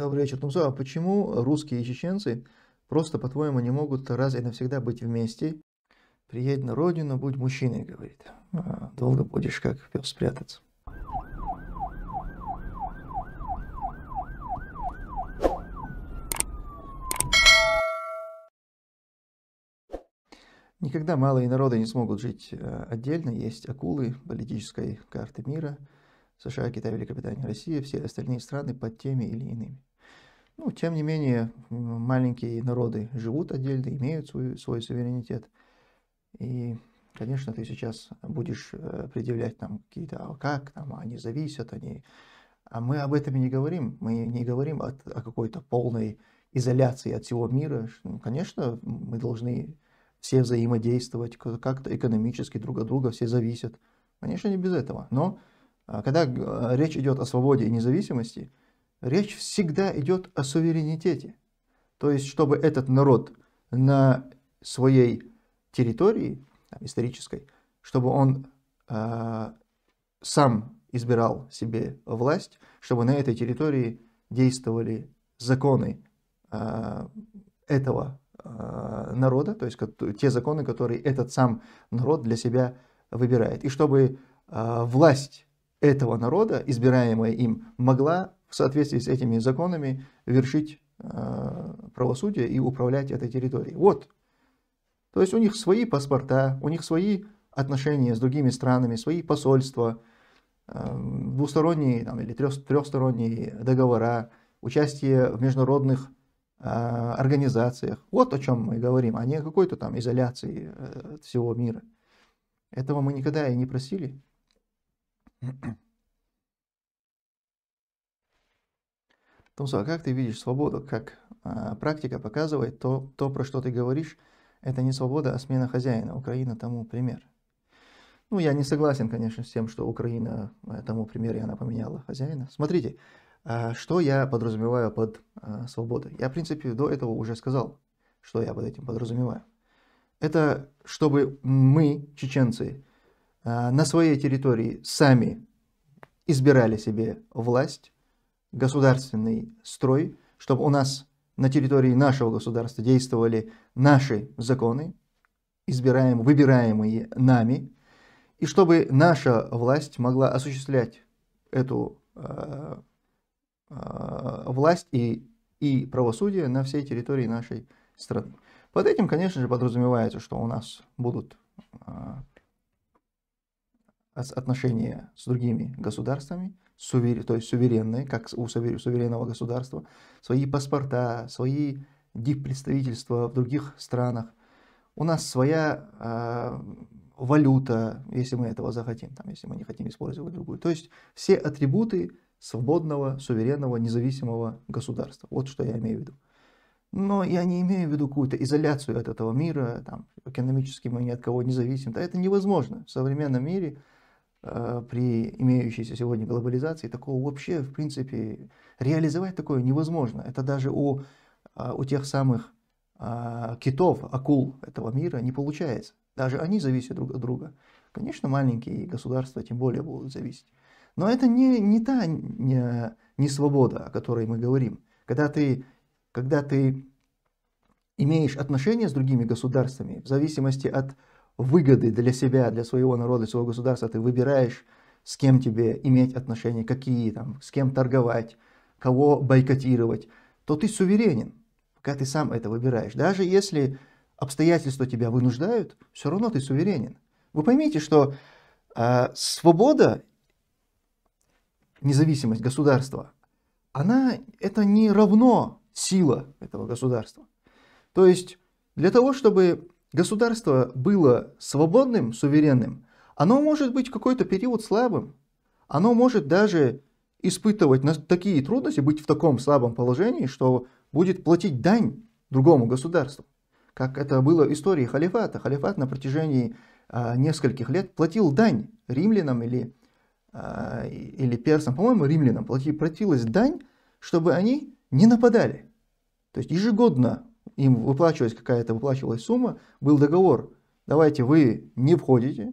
Добрый вечер, Тумсо. Ну, а почему русские и чеченцы просто, по-твоему, не могут раз и навсегда быть вместе? Приедь на родину, будь мужчиной, говорит. А, долго будешь как пес спрятаться. Никогда малые народы не смогут жить э, отдельно. Есть акулы политической карты мира. США, Китай, Великобритания, Россия, все остальные страны под теми или иными. Ну, тем не менее, маленькие народы живут отдельно, имеют свой, свой суверенитет. И, конечно, ты сейчас будешь э, предъявлять там какие-то, а как там, они зависят, они... А мы об этом и не говорим. Мы не говорим о, о какой-то полной изоляции от всего мира. Ну, конечно, мы должны все взаимодействовать как-то экономически друг от друга, все зависят. Конечно, не без этого. Но а, когда речь идет о свободе и независимости, речь всегда идет о суверенитете. То есть, чтобы этот народ на своей территории там, исторической, чтобы он э, сам избирал себе власть, чтобы на этой территории действовали законы э, этого э, народа, то есть те законы, которые этот сам народ для себя выбирает, и чтобы э, власть этого народа, избираемая им, могла в соответствии с этими законами вершить э, правосудие и управлять этой территорией. Вот. То есть у них свои паспорта, у них свои отношения с другими странами, свои посольства, э, двусторонние там, или трехсторонние договора, участие в международных э, организациях. Вот о чем мы говорим, а не о какой-то там изоляции от всего мира. Этого мы никогда и не просили. Тумсо, ну, а как ты видишь свободу? Как а, практика показывает, то, то, про что ты говоришь, это не свобода, а смена хозяина. Украина тому пример. Ну, я не согласен, конечно, с тем, что Украина а, тому пример, и она поменяла хозяина. Смотрите, а, что я подразумеваю под а, свободой? Я, в принципе, до этого уже сказал, что я под этим подразумеваю. Это чтобы мы, чеченцы, на своей территории сами избирали себе власть, государственный строй, чтобы у нас на территории нашего государства действовали наши законы, избираемые, выбираемые нами, и чтобы наша власть могла осуществлять эту э, э, власть и, и правосудие на всей территории нашей страны. Под этим, конечно же, подразумевается, что у нас будут э, отношения с другими государствами, сувер... то есть суверенные, как у суверенного государства, свои паспорта, свои диппредставительства в других странах. У нас своя э, валюта, если мы этого захотим, там, если мы не хотим использовать другую. То есть все атрибуты свободного, суверенного, независимого государства. Вот что я имею в виду. Но я не имею в виду какую-то изоляцию от этого мира, там, экономически мы ни от кого не зависим. Да, это невозможно в современном мире Э, при имеющейся сегодня глобализации такого вообще, в принципе, реализовать такое невозможно. Это даже у, а, у тех самых а, китов, акул этого мира не получается. Даже они зависят друг от друга. Конечно, маленькие государства тем более будут зависеть. Но это не, не та не, не свобода, о которой мы говорим. Когда ты, когда ты имеешь отношения с другими государствами, в зависимости от выгоды для себя, для своего народа, своего государства, ты выбираешь, с кем тебе иметь отношения, какие там, с кем торговать, кого бойкотировать, то ты суверенен, пока ты сам это выбираешь. Даже если обстоятельства тебя вынуждают, все равно ты суверенен. Вы поймите, что э, свобода, независимость государства, она это не равно сила этого государства. То есть для того, чтобы государство было свободным, суверенным, оно может быть какой-то период слабым. Оно может даже испытывать такие трудности, быть в таком слабом положении, что будет платить дань другому государству. Как это было в истории халифата. Халифат на протяжении а, нескольких лет платил дань римлянам или, а, или персам. По-моему, римлянам платилась дань, чтобы они не нападали. То есть ежегодно им выплачивалась какая-то выплачивалась сумма, был договор, давайте вы не входите,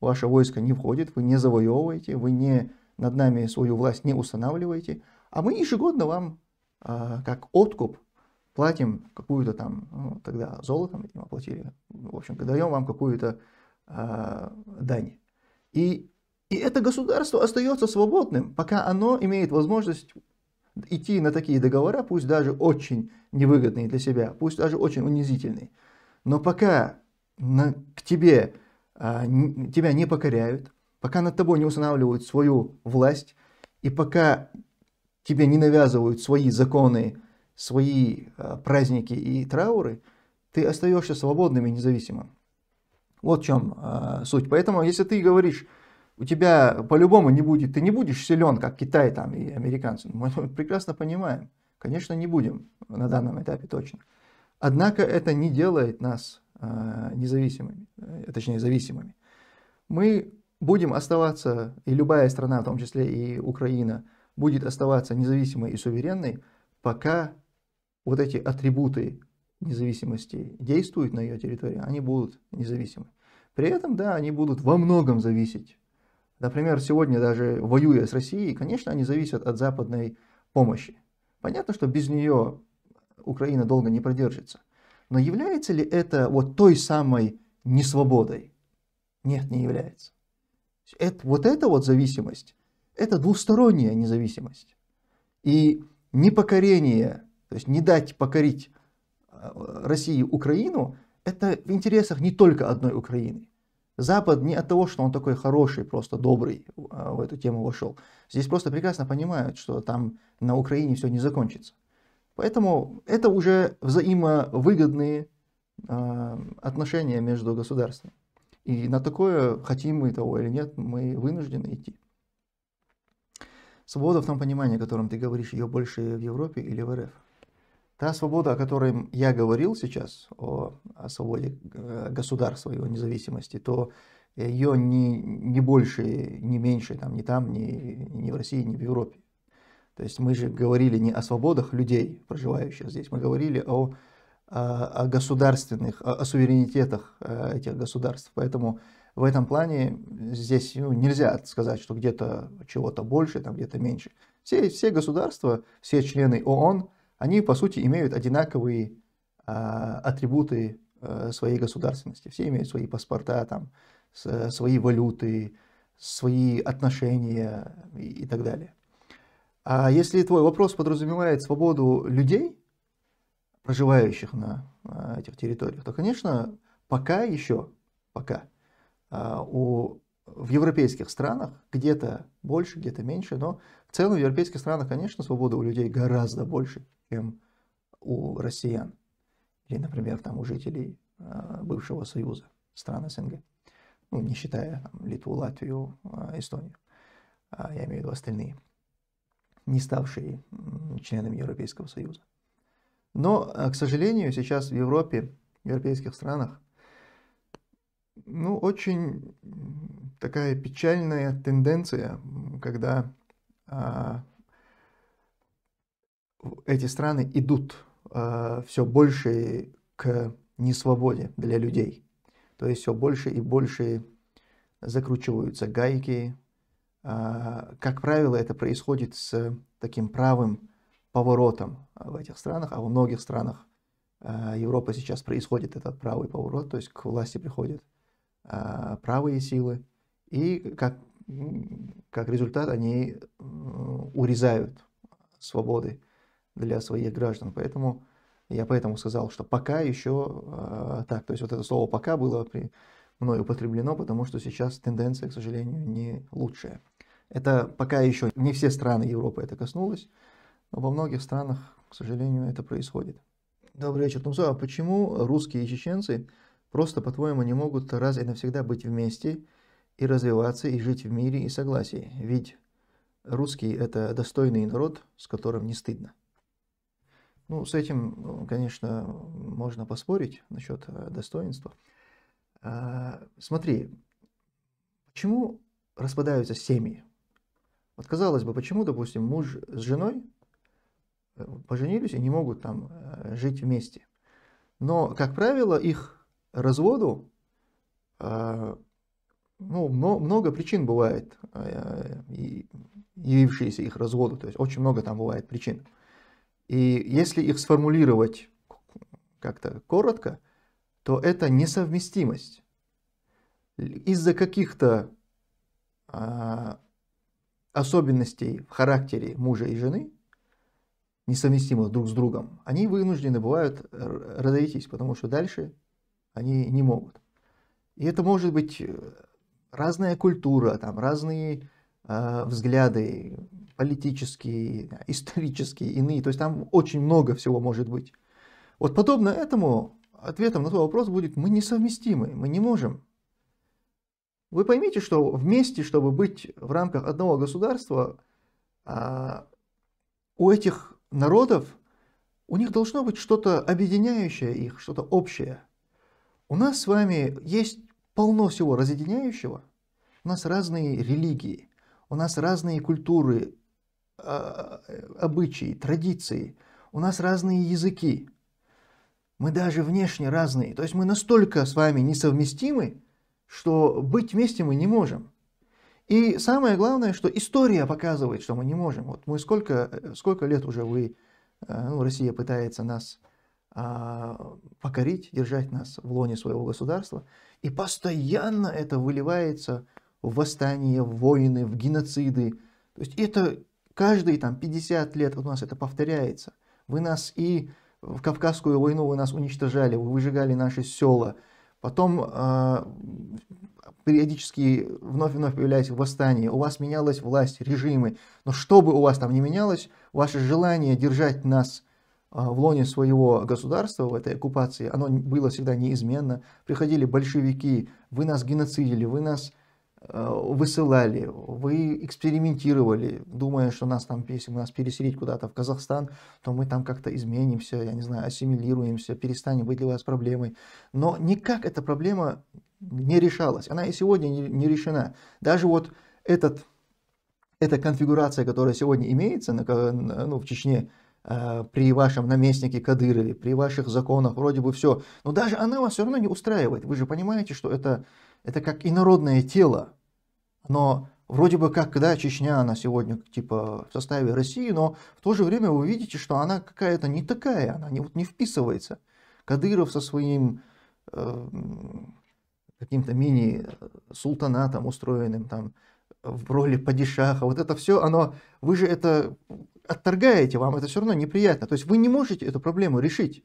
ваше войско не входит, вы не завоевываете, вы не над нами свою власть не устанавливаете, а мы ежегодно вам а, как откуп платим какую-то там, ну, тогда золотом, этим оплатили, в общем, даем вам какую-то а, дань. И, и это государство остается свободным, пока оно имеет возможность идти на такие договора, пусть даже очень невыгодные для себя, пусть даже очень унизительные. Но пока на, к тебе, а, н, тебя не покоряют, пока над тобой не устанавливают свою власть, и пока тебе не навязывают свои законы, свои а, праздники и трауры, ты остаешься свободным и независимым. Вот в чем а, суть. Поэтому, если ты говоришь, у тебя по-любому не будет, ты не будешь силен, как Китай там и американцы. Мы прекрасно понимаем. Конечно, не будем на данном этапе точно. Однако это не делает нас а, независимыми, э, точнее зависимыми. Мы будем оставаться, и любая страна, в том числе и Украина, будет оставаться независимой и суверенной, пока вот эти атрибуты независимости действуют на ее территории, они будут независимы. При этом, да, они будут во многом зависеть Например, сегодня даже воюя с Россией, конечно, они зависят от западной помощи. Понятно, что без нее Украина долго не продержится. Но является ли это вот той самой несвободой? Нет, не является. Это, вот эта вот зависимость, это двусторонняя независимость. И не покорение, то есть не дать покорить э, России Украину, это в интересах не только одной Украины. Запад не от того, что он такой хороший, просто добрый э, в эту тему вошел. Здесь просто прекрасно понимают, что там на Украине все не закончится. Поэтому это уже взаимовыгодные э, отношения между государствами. И на такое, хотим мы того или нет, мы вынуждены идти. Свобода в том понимании, о котором ты говоришь, ее больше в Европе или в РФ? Та свобода, о которой я говорил сейчас, о, о свободе э, государства, его независимости, то ее не, не больше, не меньше там, ни там, ни, ни в России, ни в Европе. То есть мы же говорили не о свободах людей, проживающих здесь, мы говорили о, о, о государственных, о, о суверенитетах э, этих государств. Поэтому в этом плане здесь ну, нельзя сказать, что где-то чего-то больше, там где-то меньше. Все, все государства, все члены ООН – они по сути имеют одинаковые а, атрибуты а, своей государственности. Все имеют свои паспорта, там, с, свои валюты, свои отношения и, и так далее. А если твой вопрос подразумевает свободу людей, проживающих на, на этих территориях, то, конечно, пока еще, пока а, у в европейских странах, где-то больше, где-то меньше, но в целом в европейских странах, конечно, свобода у людей гораздо больше, чем у россиян или, например, там у жителей а, бывшего Союза, стран СНГ, ну, не считая там, Литву, Латвию, а, Эстонию, а, я имею в виду остальные, не ставшие членами Европейского Союза. Но, к сожалению, сейчас в Европе, в европейских странах, ну, очень такая печальная тенденция, когда эти страны идут э, все больше к несвободе для людей. То есть все больше и больше закручиваются гайки. Э, как правило, это происходит с таким правым поворотом в этих странах, а во многих странах э, Европы сейчас происходит этот правый поворот, то есть к власти приходят э, правые силы, и как, как результат они урезают свободы для своих граждан. Поэтому я поэтому сказал, что пока еще э, а, так. То есть вот это слово «пока» было при, мной употреблено, потому что сейчас тенденция, к сожалению, не лучшая. Это пока еще не все страны Европы это коснулось, но во многих странах, к сожалению, это происходит. Добрый вечер, Тумсо. Ну, а почему русские и чеченцы просто, по-твоему, не могут раз и навсегда быть вместе и развиваться, и жить в мире и согласии? Ведь русский это достойный народ, с которым не стыдно. Ну, с этим, э, конечно, можно поспорить насчет э, достоинства. А, смотри, почему распадаются семьи? Вот казалось бы, почему, допустим, муж с женой э, поженились и не могут там жить вместе? Но, как правило, их разводу а, ну, много причин бывает, явившиеся их разводу, то есть очень много там бывает причин. И если их сформулировать как-то коротко, то это несовместимость. Из-за каких-то а, особенностей в характере мужа и жены, несовместимых друг с другом, они вынуждены бывают разойтись, потому что дальше они не могут. И это может быть разная культура, там разные э, взгляды, политические, исторические, иные. То есть там очень много всего может быть. Вот подобно этому ответом на твой вопрос будет «мы несовместимы, мы не можем». Вы поймите, что вместе, чтобы быть в рамках одного государства, а, у этих народов, у них должно быть что-то объединяющее их, что-то общее. У нас с вами есть полно всего разъединяющего. У нас разные религии, у нас разные культуры, а, обычаи, традиции, у нас разные языки. Мы даже внешне разные. То есть мы настолько с вами несовместимы, что быть вместе мы не можем. И самое главное, что история показывает, что мы не можем. Вот мы сколько, сколько лет уже вы, э, ну, Россия пытается нас а, покорить, держать нас в лоне своего государства. И постоянно это выливается в восстания, в войны, в геноциды. То есть это Каждые там 50 лет у нас это повторяется. Вы нас и в Кавказскую войну вы нас уничтожали, вы выжигали наши села. Потом э, периодически вновь и вновь появлялись восстания, у вас менялась власть, режимы. Но что бы у вас там ни менялось, ваше желание держать нас э, в лоне своего государства, в этой оккупации, оно было всегда неизменно. Приходили большевики, вы нас геноцидили, вы нас Э, высылали, вы экспериментировали, думая, что нас там, если мы нас переселить куда-то в Казахстан, то мы там как-то изменимся, я не знаю, ассимилируемся, перестанем быть для вас проблемой. Но никак эта проблема не решалась. Она и сегодня не решена. Даже вот этот, эта конфигурация, которая сегодня имеется на, ну, в Чечне, э, при вашем наместнике Кадырове, при ваших законах, вроде бы все. Но даже она вас все равно не устраивает. Вы же понимаете, что это это как инородное тело. Но вроде бы как, да, Чечня, она сегодня типа в составе России, но в то же время вы видите, что она какая-то не такая, она не, вот не вписывается. Кадыров со своим эм, э, каким-то мини-султанатом устроенным там в роли падишаха, вот это все, оно, вы же это отторгаете, вам это все равно неприятно. То есть вы не можете эту проблему решить.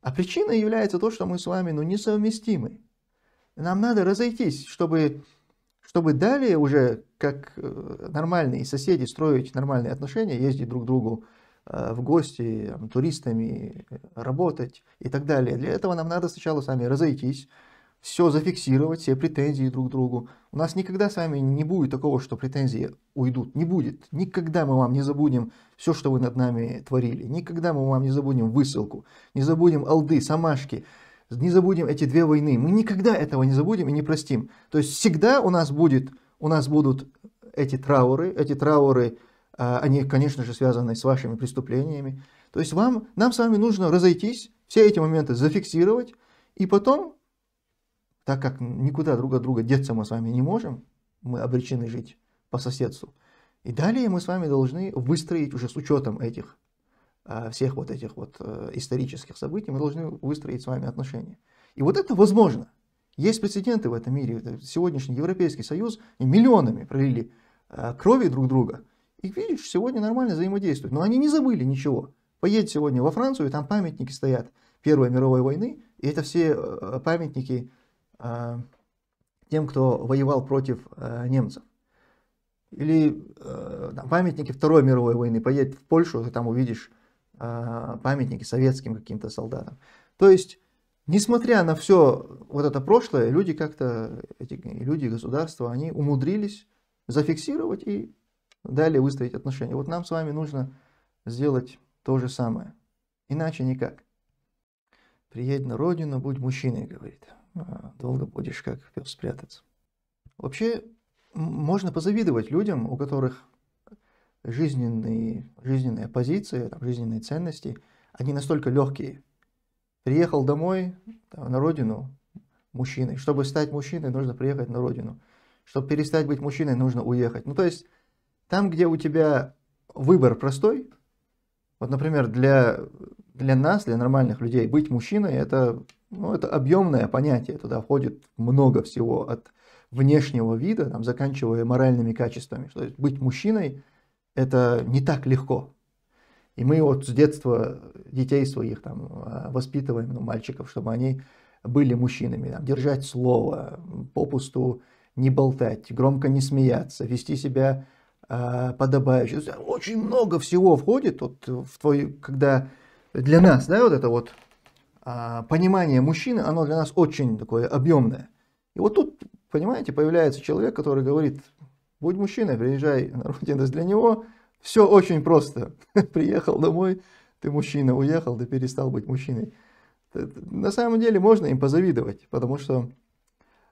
А причиной является то, что мы с вами ну, несовместимы. Нам надо разойтись, чтобы, чтобы далее уже, как э, нормальные соседи, строить нормальные отношения, ездить друг к другу э, в гости, туристами, э, работать и так далее. Для этого нам надо сначала сами разойтись, все зафиксировать, все претензии друг к другу. У нас никогда с вами не будет такого, что претензии уйдут. Не будет. Никогда мы вам не забудем все, что вы над нами творили. Никогда мы вам не забудем высылку, не забудем алды, самашки, не забудем эти две войны. Мы никогда этого не забудем и не простим. То есть всегда у нас, будет, у нас будут эти трауры. Эти трауры, а, они, конечно же, связаны с вашими преступлениями. То есть вам, нам с вами нужно разойтись, все эти моменты зафиксировать, и потом, так как никуда друг от друга деться мы с вами не можем, мы обречены жить по соседству, и далее мы с вами должны выстроить уже с учетом этих а, всех вот этих вот э, исторических событий, мы должны выстроить с вами отношения. И вот это возможно. Есть прецеденты в этом мире. Сегодняшний Европейский Союз миллионами пролили э, крови друг друга. И видишь, сегодня нормально взаимодействуют. Но они не забыли ничего. Поедь сегодня во Францию, и там памятники стоят Первой мировой войны. И это все э, памятники тем, кто воевал против немцев. Или памятники Второй мировой войны. Поедь в Польшу, ты там увидишь а, памятники советским каким-то солдатам. То есть, несмотря на все вот это прошлое, люди как-то, эти люди, государства, они умудрились зафиксировать и далее выстроить отношения. Вот нам с вами нужно сделать то же самое. Иначе никак. Приедь на родину, будь мужчиной, говорит. «А, долго будешь как пес спрятаться. Вообще, можно позавидовать людям, у которых жизненные, жизненные позиции, там, жизненные ценности, они настолько легкие. Приехал домой, там, на родину, мужчиной. Чтобы стать мужчиной, нужно приехать на родину. Чтобы перестать быть мужчиной, нужно уехать. Ну, то есть, там, где у тебя выбор простой, вот, например, для, для нас, для нормальных людей, быть мужчиной это, ну, это объемное понятие. Туда входит много всего от внешнего вида, там, заканчивая моральными качествами. То есть быть мужчиной это не так легко. И мы вот с детства детей своих там а, воспитываем, ну, мальчиков, чтобы они были мужчинами, там, держать слово, попусту не болтать, громко не смеяться, вести себя э, подобающе. Очень много всего входит вот в твой, когда для нас, да, вот это вот э, понимание мужчины, оно для нас очень такое объемное. И вот тут, понимаете, появляется человек, который говорит, Будь мужчиной, приезжай на родину для него. Все очень просто. Приехал домой, ты мужчина, уехал, ты перестал быть мужчиной. На самом деле можно им позавидовать, потому что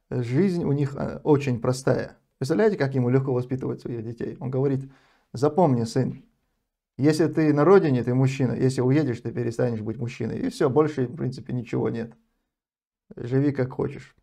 жизнь у них э, очень простая. Представляете, как ему легко воспитывать своих детей? Он говорит, запомни, сын, если ты на родине, ты мужчина, если уедешь, ты перестанешь быть мужчиной. И все, больше, в принципе, ничего нет. Живи как хочешь.